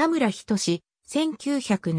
田村仁志、1977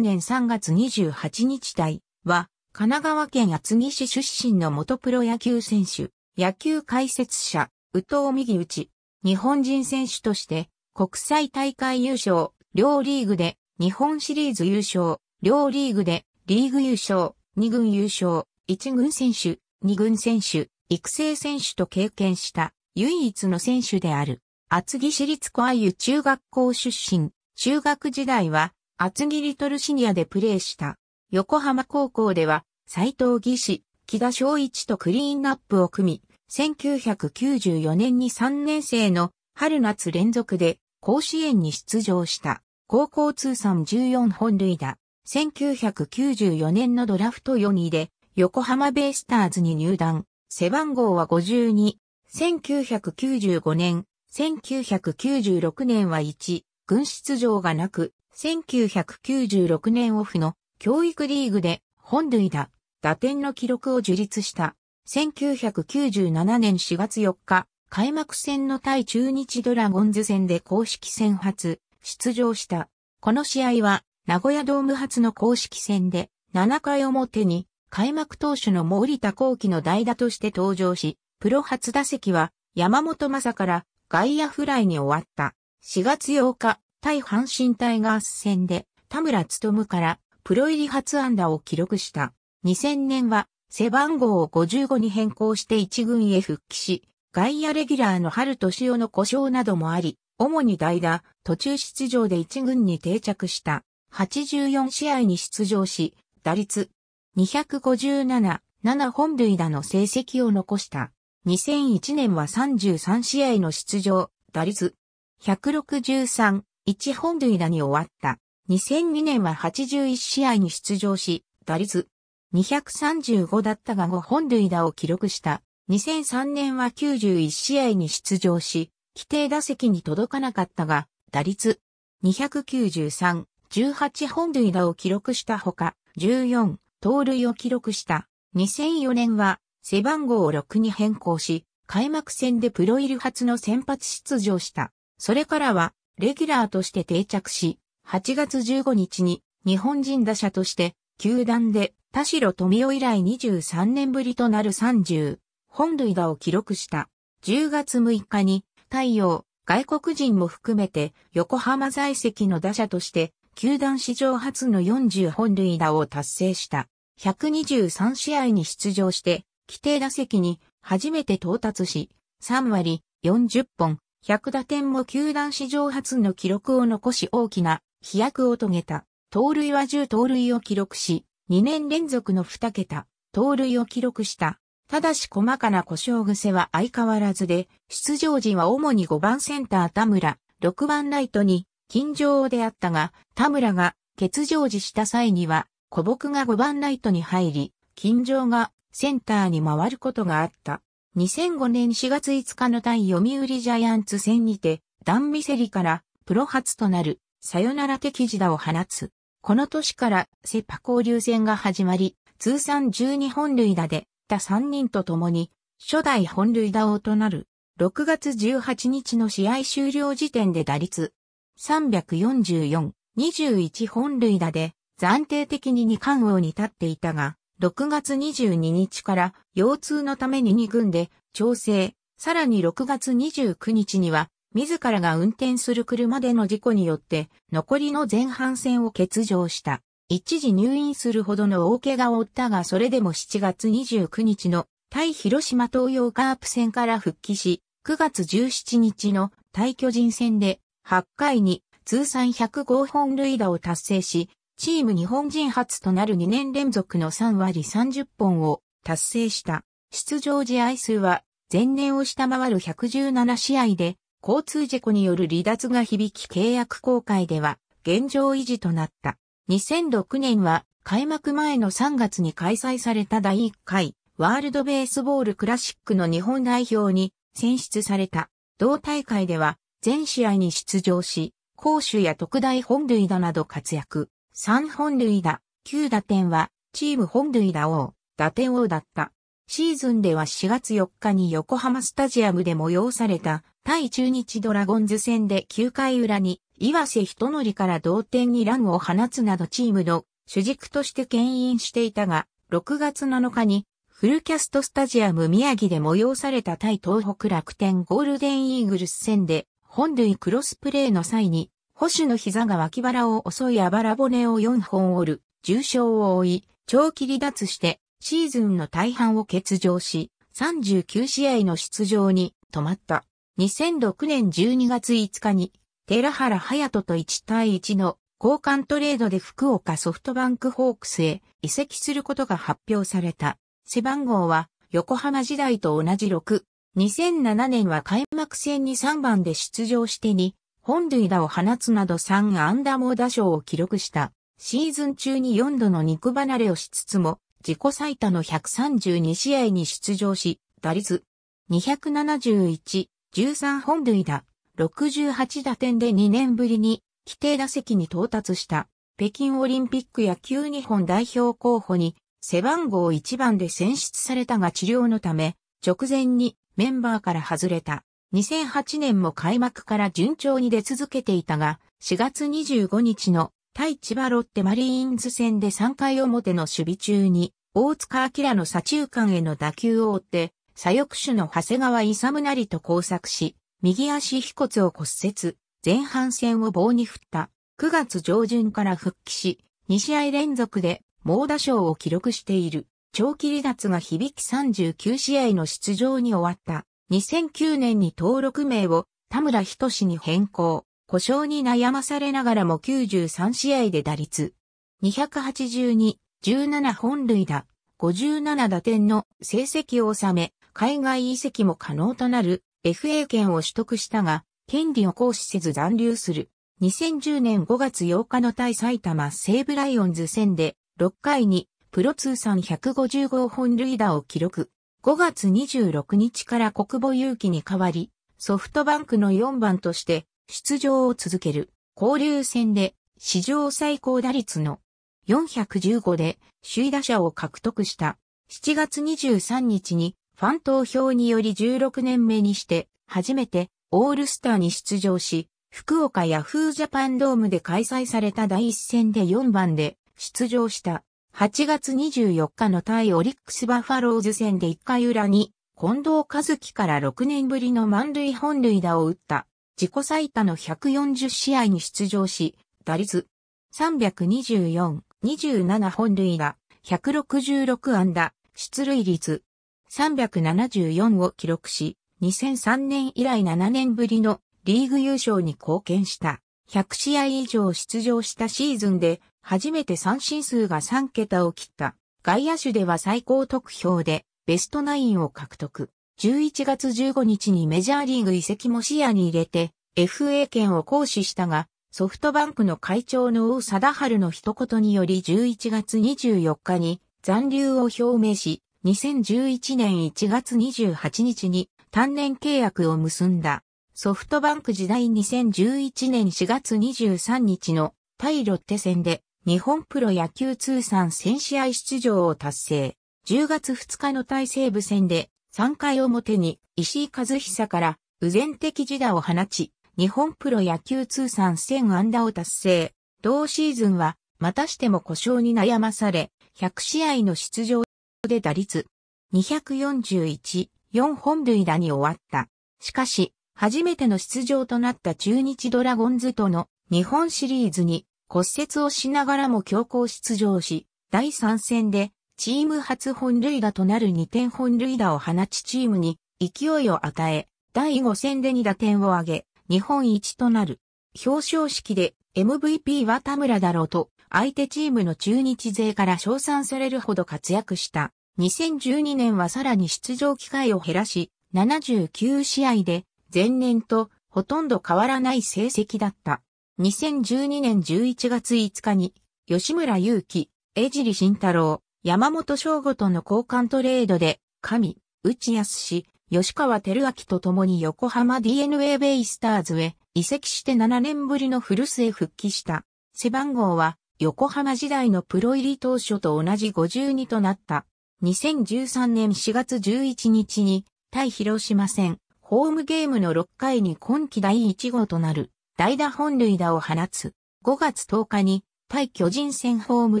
年3月28日代は、神奈川県厚木市出身の元プロ野球選手、野球解説者、宇藤右内、日本人選手として、国際大会優勝、両リーグで、日本シリーズ優勝、両リーグで、リーグ優勝、2軍優勝、1軍選手、2軍選手、育成選手と経験した、唯一の選手である。厚木市立小あゆ中学校出身、中学時代は厚木リトルシニアでプレーした。横浜高校では斎藤義士、木田昭一とクリーンナップを組み、1994年に3年生の春夏連続で甲子園に出場した。高校通算14本塁打。1994年のドラフト4位で横浜ベイスターズに入団。背番号は52。1995年、1996年は1、軍出場がなく、1996年オフの教育リーグで本塁打、打点の記録を樹立した。1997年4月4日、開幕戦の対中日ドラゴンズ戦で公式戦初出場した。この試合は名古屋ドーム初の公式戦で7回表に開幕投手の森田幸喜の代打として登場し、プロ初打席は山本正から外野フライに終わった。4月8日、対阪神タイガース戦で田村務からプロ入り初安打を記録した。2000年は背番号を55に変更して1軍へ復帰し、外野レギュラーの春敏夫の故障などもあり、主に代打、途中出場で1軍に定着した。84試合に出場し、打率257、7本塁打の成績を残した。2001年は33試合の出場、打率163、1本塁打に終わった。2002年は81試合に出場し、打率235だったが5本塁打を記録した。2003年は91試合に出場し、規定打席に届かなかったが、打率293、18本塁打を記録したほか、14、盗塁を記録した。2004年は背番号を6に変更し、開幕戦でプロ入り初の先発出場した。それからは、レギュラーとして定着し、8月15日に日本人打者として、球団で田代富夫以来23年ぶりとなる30本塁打を記録した。10月6日に太陽、外国人も含めて横浜在籍の打者として球団史上初の40本塁打を達成した。123試合に出場して規定打席に初めて到達し、3割、40本、100打点も球団史上初の記録を残し大きな飛躍を遂げた。盗塁は10盗塁を記録し、2年連続の2桁、盗塁を記録した。ただし細かな故障癖は相変わらずで、出場時は主に5番センター田村、6番ライトに、金城であったが、田村が欠場時した際には、古木が5番ライトに入り、金城がセンターに回ることがあった。2005年4月5日の対読売ジャイアンツ戦にて、ダン・ミセリからプロ初となるサヨナラ的自打を放つ。この年からセッパ交流戦が始まり、通算12本塁打で、他3人と共に、初代本塁打王となる。6月18日の試合終了時点で打率344、21本塁打で暫定的に二冠王に立っていたが、6月22日から腰痛のために2軍で調整、さらに6月29日には、自らが運転する車での事故によって、残りの前半戦を欠場した。一時入院するほどの大怪我を負ったがそれでも7月29日の対広島東洋カープ戦から復帰し、9月17日の対巨人戦で8回に通算105本塁打を達成し、チーム日本人初となる2年連続の3割30本を達成した。出場試合数は前年を下回る117試合で、交通事故による離脱が響き契約公開では現状維持となった。2006年は開幕前の3月に開催された第1回ワールドベースボールクラシックの日本代表に選出された。同大会では全試合に出場し、攻守や特大本塁打など活躍。3本塁打、9打点は、チーム本塁打王、打点王だった。シーズンでは4月4日に横浜スタジアムで催された対中日ドラゴンズ戦で9回裏に岩瀬人則から同点にランを放つなどチームの主軸として牽引していたが、6月7日にフルキャストスタジアム宮城で催された対東北楽天ゴールデンイーグルス戦で本塁クロスプレーの際に保守の膝が脇腹を襲いあばら骨を4本折る、重傷を負い、長期離脱して、シーズンの大半を欠場し、39試合の出場に止まった。2006年12月5日に、寺原隼人と1対1の交換トレードで福岡ソフトバンクホークスへ移籍することが発表された。背番号は横浜時代と同じ6。2007年は開幕戦に3番で出場して2本塁打を放つなど3安打猛打賞を記録した。シーズン中に4度の肉離れをしつつも、自己最多の132試合に出場し、打率271、13本塁打、68打点で2年ぶりに規定打席に到達した。北京オリンピック野球日本代表候補に背番号1番で選出されたが治療のため、直前にメンバーから外れた。2008年も開幕から順調に出続けていたが、4月25日の対千葉ロッテマリーンズ戦で3回表の守備中に、大塚明の左中間への打球を追って、左翼手の長谷川勇なりと交錯し、右足飛骨を骨折、前半戦を棒に振った。9月上旬から復帰し、2試合連続で猛打賞を記録している。長期離脱が響き39試合の出場に終わった。2009年に登録名を田村仁に変更。故障に悩まされながらも93試合で打率。282、17本塁打、57打点の成績を収め、海外移籍も可能となる FA 権を取得したが、権利を行使せず残留する。2010年5月8日の対埼玉西武ライオンズ戦で、6回にプロ通算150号本塁打を記録。5月26日から国母勇気に代わり、ソフトバンクの4番として出場を続ける交流戦で史上最高打率の415で首位打者を獲得した7月23日にファン投票により16年目にして初めてオールスターに出場し、福岡ヤフージャパンドームで開催された第一戦で4番で出場した。8月24日の対オリックスバファローズ戦で1回裏に、近藤和樹から6年ぶりの満塁本塁打を打った、自己最多の140試合に出場し、打率324、27本塁打、166安打、出塁率374を記録し、2003年以来7年ぶりのリーグ優勝に貢献した。100試合以上出場したシーズンで初めて三振数が3桁を切った外野手では最高得票でベストナインを獲得。11月15日にメジャーリーグ移籍も視野に入れて FA 権を行使したが、ソフトバンクの会長の王貞治の一言により11月24日に残留を表明し、2011年1月28日に単年契約を結んだ。ソフトバンク時代2011年4月23日の対ロッテ戦で日本プロ野球通算1000試合出場を達成。10月2日の大西部戦で3回表に石井和久から右前的自打を放ち、日本プロ野球通算1000安打を達成。同シーズンはまたしても故障に悩まされ、100試合の出場で打率241、4本塁打に終わった。しかし、初めての出場となった中日ドラゴンズとの日本シリーズに骨折をしながらも強行出場し、第3戦でチーム初本塁打となる2点本塁打を放ちチームに勢いを与え、第5戦で2打点を挙げ、日本一となる。表彰式で MVP は田村だろうと、相手チームの中日勢から称賛されるほど活躍した。2012年はさらに出場機会を減らし、79試合で前年とほとんど変わらない成績だった。2012年11月5日に、吉村祐希、江尻慎太郎、山本翔吾との交換トレードで、神、内康氏、吉川照明と共に横浜 DNA ベイスターズへ移籍して7年ぶりの古巣へ復帰した。背番号は横浜時代のプロ入り当初と同じ52となった。2013年4月11日に対広島戦ホームゲームの6回に今季第1号となる代打本塁打を放つ。5月10日に対巨人戦ホーム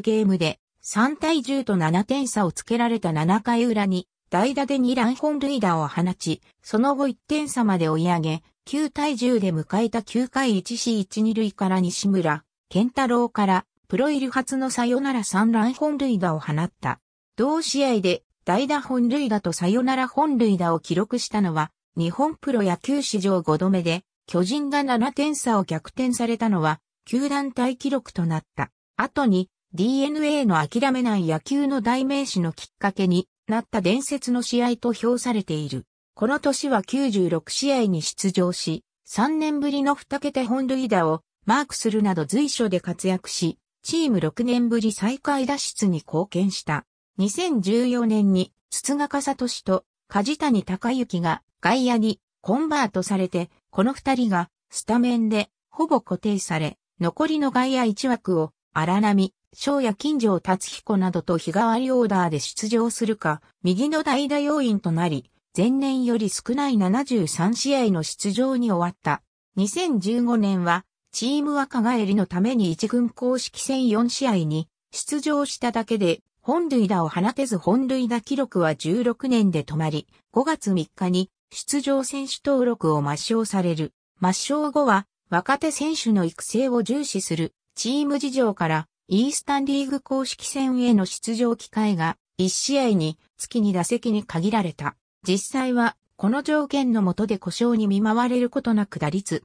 ゲームで3対10と7点差をつけられた7回裏に代打で2ラン本塁打を放ち、その後1点差まで追い上げ、9対10で迎えた9回 1C12 塁から西村、健太郎からプロ入り初のサヨナラ3ラン本塁打を放った。同試合で代打本塁打とサヨナラ本塁打を記録したのは日本プロ野球史上5度目で巨人が7点差を逆転されたのは、球団体記録となった。後に、DNA の諦めない野球の代名詞のきっかけになった伝説の試合と評されている。この年は96試合に出場し、3年ぶりの2桁本塁打をマークするなど随所で活躍し、チーム6年ぶり最下位脱出に貢献した。2014年に筒ヶ笠俊と梶谷隆之が外野にコンバートされて、この二人がスタメンでほぼ固定され、残りの外野一枠を荒波、翔や金城達彦などと日替わりオーダーで出場するか、右の代打要員となり、前年より少ない73試合の出場に終わった。2015年は、チーム若返りのために一軍公式戦4試合に出場しただけで、本塁打を放てず本塁打記録は16年で止まり、5月3日に出場選手登録を抹消される。抹消後は、若手選手の育成を重視するチーム事情から、イースタンリーグ公式戦への出場機会が1試合に月に打席に限られた。実際は、この条件の下で故障に見舞われることなく打率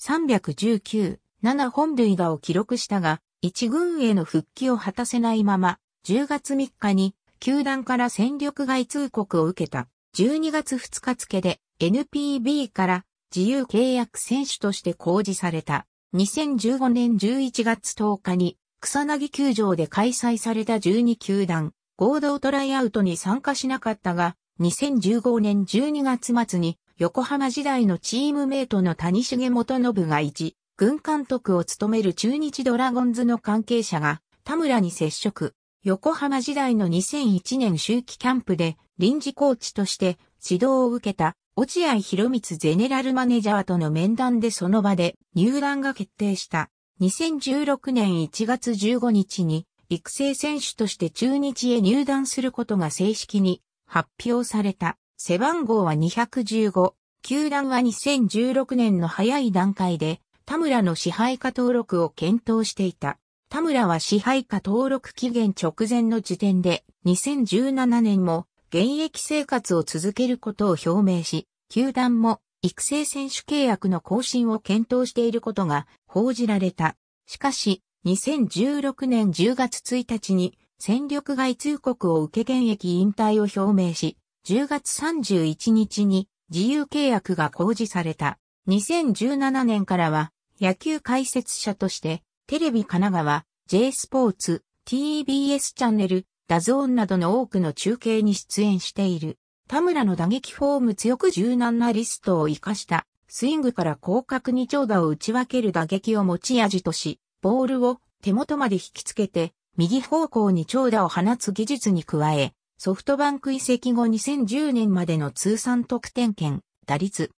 319、7本塁打を記録したが、1軍への復帰を果たせないまま、10月3日に球団から戦力外通告を受けた。12月2日付で NPB から自由契約選手として公示された。2015年11月10日に草薙球場で開催された12球団合同トライアウトに参加しなかったが、2015年12月末に横浜時代のチームメイトの谷重元信が一、軍監督を務める中日ドラゴンズの関係者が田村に接触。横浜時代の2001年秋季キャンプで臨時コーチとして指導を受けた落合博光ゼネラルマネジャーとの面談でその場で入団が決定した2016年1月15日に育成選手として中日へ入団することが正式に発表された。背番号は215。球団は2016年の早い段階で田村の支配下登録を検討していた。田村は支配下登録期限直前の時点で2017年も現役生活を続けることを表明し、球団も育成選手契約の更新を検討していることが報じられた。しかし、2016年10月1日に戦力外通告を受け現役引退を表明し、10月31日に自由契約が公示された。2017年からは野球解説者としてテレビ神奈川、J スポーツ、TBS チャンネル、ダゾーンなどの多くの中継に出演している。田村の打撃フォーム強く柔軟なリストを活かした、スイングから広角に長打を打ち分ける打撃を持ち味とし、ボールを手元まで引きつけて、右方向に長打を放つ技術に加え、ソフトバンク移籍後2010年までの通算得点圏、打率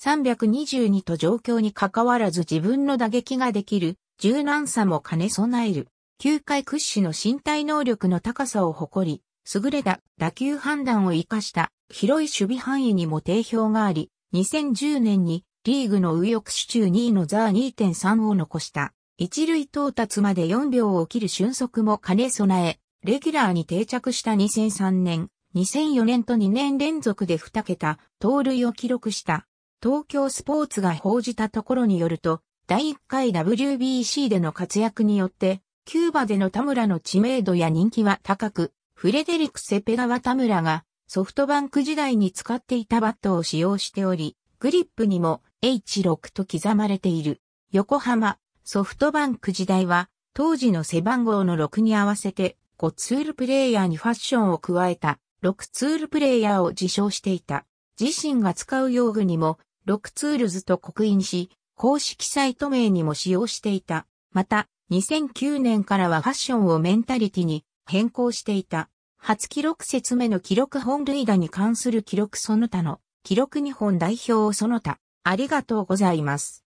322と状況に関わらず自分の打撃ができる柔軟さも兼ね備える。球界屈指の身体能力の高さを誇り、優れた打球判断を生かした広い守備範囲にも定評があり、2010年にリーグの右翼手中2位のザー2.3を残した。一塁到達まで4秒を切る瞬足も兼ね備え、レギュラーに定着した2003年、2004年と2年連続で2桁、盗塁を記録した。東京スポーツが報じたところによると、第1回 WBC での活躍によって、キューバでの田村の知名度や人気は高く、フレデリク・セペガワ田村がソフトバンク時代に使っていたバットを使用しており、グリップにも H6 と刻まれている。横浜、ソフトバンク時代は、当時の背番号の6に合わせて、5ツールプレイヤーにファッションを加えた、6ツールプレイヤーを自称していた。自身が使う用具にも、6ツールズと刻印し、公式サイト名にも使用していた。また、2009年からはファッションをメンタリティに変更していた。初記録説明の記録本類打に関する記録その他の記録日本代表その他ありがとうございます。